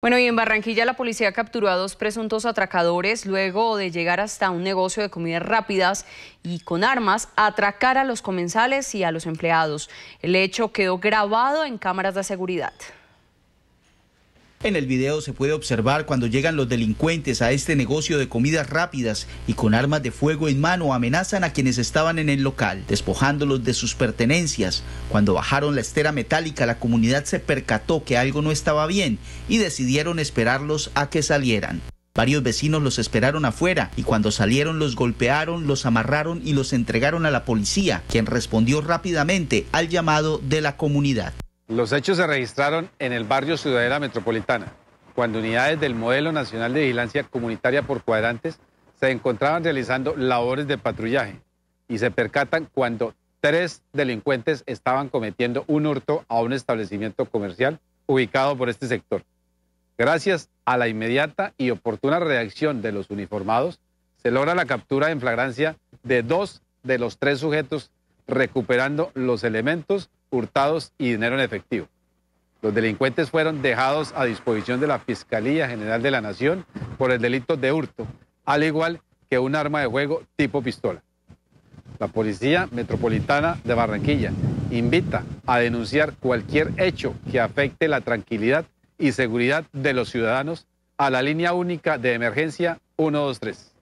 Bueno, y en Barranquilla la policía capturó a dos presuntos atracadores luego de llegar hasta un negocio de comidas rápidas y con armas a atracar a los comensales y a los empleados. El hecho quedó grabado en cámaras de seguridad. En el video se puede observar cuando llegan los delincuentes a este negocio de comidas rápidas y con armas de fuego en mano amenazan a quienes estaban en el local, despojándolos de sus pertenencias. Cuando bajaron la estera metálica, la comunidad se percató que algo no estaba bien y decidieron esperarlos a que salieran. Varios vecinos los esperaron afuera y cuando salieron los golpearon, los amarraron y los entregaron a la policía, quien respondió rápidamente al llamado de la comunidad. Los hechos se registraron en el barrio Ciudadela Metropolitana, cuando unidades del Modelo Nacional de Vigilancia Comunitaria por Cuadrantes se encontraban realizando labores de patrullaje y se percatan cuando tres delincuentes estaban cometiendo un hurto a un establecimiento comercial ubicado por este sector. Gracias a la inmediata y oportuna reacción de los uniformados, se logra la captura en flagrancia de dos de los tres sujetos recuperando los elementos hurtados y dinero en efectivo. Los delincuentes fueron dejados a disposición de la Fiscalía General de la Nación por el delito de hurto, al igual que un arma de juego tipo pistola. La Policía Metropolitana de Barranquilla invita a denunciar cualquier hecho que afecte la tranquilidad y seguridad de los ciudadanos a la línea única de emergencia 123.